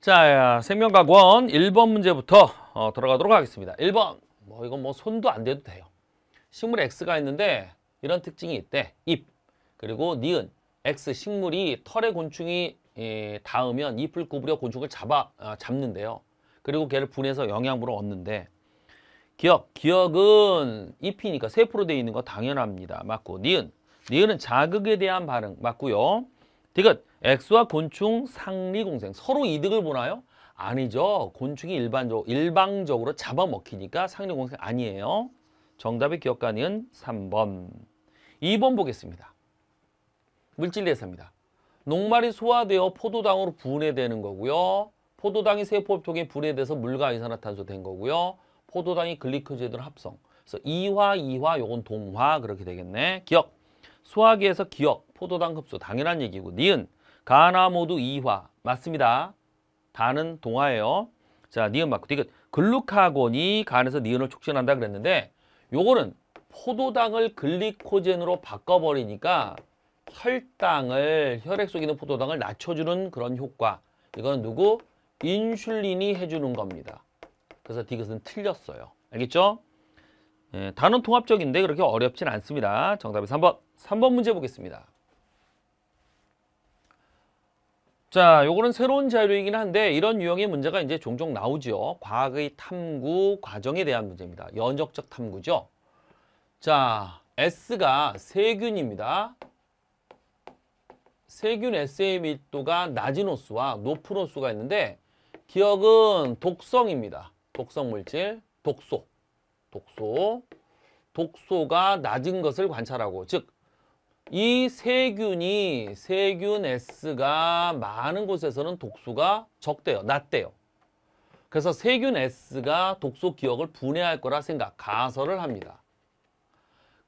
자, 생명가권 1번 문제부터 어, 들어가도록 하겠습니다. 1번, 뭐 이건 뭐 손도 안 대도 돼요. 식물에 X가 있는데 이런 특징이 있대. 잎, 그리고 니은, X 식물이 털의 곤충이 예, 닿으면 잎을 구부려 곤충을 잡아, 아, 잡는데요. 그리고 걔를 분해서 영양분을 얻는데 기억, 기억은 잎이니까 세포로 되어 있는 거 당연합니다. 맞고 니은, 니은은 자극에 대한 반응 맞고요. 디귿, 액수와 곤충 상리 공생 서로 이득을 보나요? 아니죠. 곤충이 일반적 일방적으로 잡아먹히니까 상리 공생 아니에요. 정답의 기억가는 3번. 2번 보겠습니다. 물질 대사입니다. 녹말이 소화되어 포도당으로 분해되는 거고요. 포도당이 세포를 통해 분해돼서 물과 이산화탄소 된 거고요. 포도당이 글리코제들 합성. 그래서 이화이화 요건 동화 그렇게 되겠네. 기억. 소화기에서 기억, 포도당 흡수 당연한 얘기고 니은 가나 모두 이화 맞습니다. 다는 동화예요. 자, 니은 맞고. 이거 글루카곤이 간에서 니은을 촉진한다 그랬는데 요거는 포도당을 글리코젠으로 바꿔버리니까 혈당을 혈액 속에 있는 포도당을 낮춰주는 그런 효과. 이건 누구? 인슐린이 해주는 겁니다. 그래서 디귿은 틀렸어요. 알겠죠? 예, 단원 통합적인데 그렇게 어렵진 않습니다. 정답이 3번. 3번 문제 보겠습니다. 자, 요거는 새로운 자료이긴 한데 이런 유형의 문제가 이제 종종 나오죠 과학의 탐구 과정에 대한 문제입니다. 연적적 탐구죠. 자, S가 세균입니다. 세균 S의 밀도가 낮은 호수와 높은 호수가 있는데 기억은 독성입니다. 독성 물질, 독소, 독소, 독소가 낮은 것을 관찰하고 즉이 세균이 세균 S가 많은 곳에서는 독소가 적대요. 낮대요. 그래서 세균 S가 독소 기억을 분해할 거라 생각, 가설을 합니다.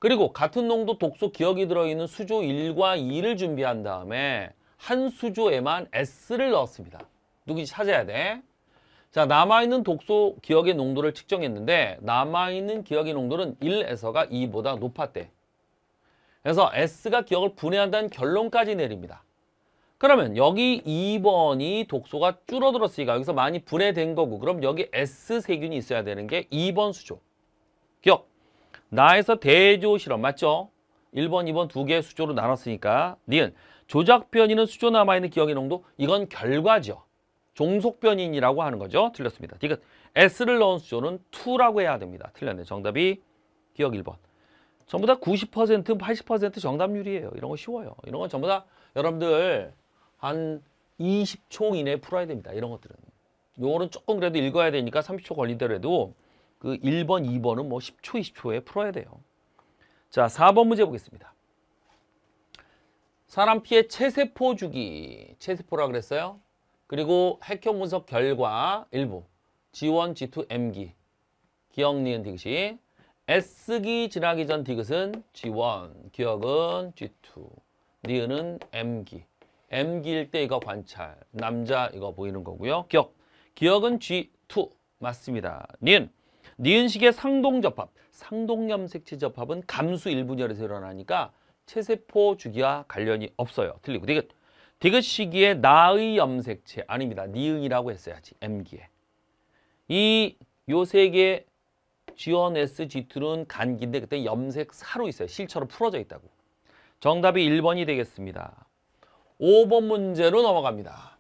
그리고 같은 농도 독소 기억이 들어있는 수조 1과 2를 준비한 다음에 한 수조에만 S를 넣었습니다. 누구지 찾아야 돼. 자 남아있는 독소 기억의 농도를 측정했는데 남아있는 기억의 농도는 1에서가 2보다 높았대. 그래서 S가 기억을 분해한다는 결론까지 내립니다. 그러면 여기 2번이 독소가 줄어들었으니까 여기서 많이 분해된 거고 그럼 여기 S 세균이 있어야 되는 게 2번 수조. 기억! 나에서 대조 실험 맞죠? 1번, 2번 두 개의 수조로 나눴으니까 니은 조작 변이는 수조 남아있는 기억의 농도 이건 결과죠. 종속 변인이라고 하는 거죠. 틀렸습니다. 디귿 S를 넣은 수조는 2라고 해야 됩니다. 틀렸네. 정답이 기억 1번. 전부 다 90%, 80% 정답률이에요. 이런 거 쉬워요. 이런 건 전부 다 여러분들 한 20초 이내에 풀어야 됩니다. 이런 것들은. 용어는 조금 그래도 읽어야 되니까 30초 걸리더라도 그 1번, 2번은 뭐 10초, 20초에 풀어야 돼요. 자, 4번 문제 보겠습니다. 사람 피해 체세포 주기, 체세포라 그랬어요. 그리고 핵형 분석 결과 일부, G1, G2, M기, 기억, 니은, 디귿 S기 지나기 전 디귿은 G1, 기억은 G2, 니은은 M기. M기일 때 이거 관찰, 남자 이거 보이는 거고요. 기억, 기억은 G2 맞습니다. 니은, 니은식의 상동접합, 상동염색체 접합은 감수 1분열에서 일어나니까 체세포 주기와 관련이 없어요. 틀리고 디귿, 디귿 시기에 나의 염색체, 아닙니다. 니은이라고 했어야지, M기에. 이요세개 G1S, G2는 간기인데 그때 염색 사로 있어요. 실처럼 풀어져 있다고. 정답이 1번이 되겠습니다. 5번 문제로 넘어갑니다.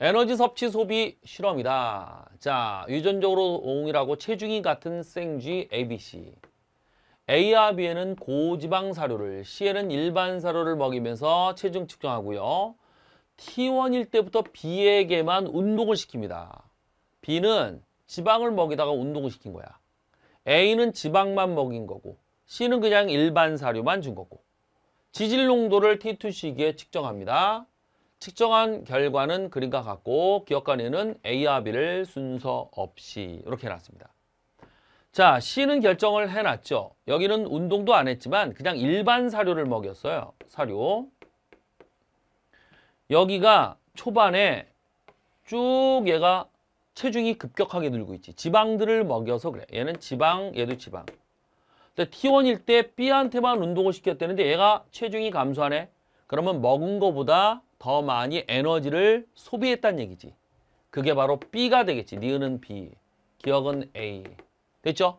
에너지 섭취 소비 실험이다. 자, 유전적으로 옹이라고 체중이 같은 생쥐 ABC. A와 B에는 고지방 사료를, C에는 일반 사료를 먹이면서 체중 측정하고요. T1일 때부터 B에게만 운동을 시킵니다. B는 지방을 먹이다가 운동을 시킨 거야. A는 지방만 먹인 거고 C는 그냥 일반 사료만 준 거고 지질 농도를 T2 시기에 측정합니다. 측정한 결과는 그림과 같고 기억관에는 A와 B를 순서 없이 이렇게 해놨습니다. 자, C는 결정을 해놨죠. 여기는 운동도 안 했지만 그냥 일반 사료를 먹였어요. 사료. 여기가 초반에 쭉 얘가 체중이 급격하게 늘고 있지. 지방들을 먹여서 그래. 얘는 지방, 얘도 지방. 근데 T1일 때 B한테만 운동을 시켰다는데 얘가 체중이 감소하네. 그러면 먹은 것보다더 많이 에너지를 소비했다는 얘기지. 그게 바로 B가 되겠지. 니은은 B, 기억은 A. 됐죠?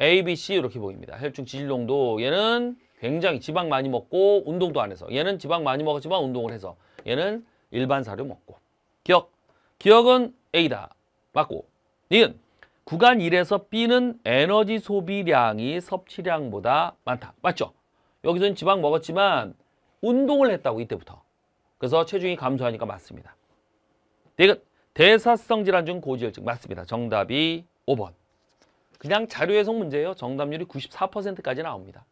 A, B, C 이렇게 보입니다. 혈중 지질농도 얘는 굉장히 지방 많이 먹고 운동도 안 해서 얘는 지방 많이 먹었지만 운동을 해서 얘는 일반 사료 먹고 기억 기억은 A다. 맞고. 니은 구간 1에서 B는 에너지 소비량이 섭취량보다 많다. 맞죠? 여기서는 지방 먹었지만 운동을 했다고 이때부터. 그래서 체중이 감소하니까 맞습니다. 니은 대사성 질환 중 고지혈증 맞습니다. 정답이 5번. 그냥 자료해석 문제예요. 정답률이 94%까지 나옵니다.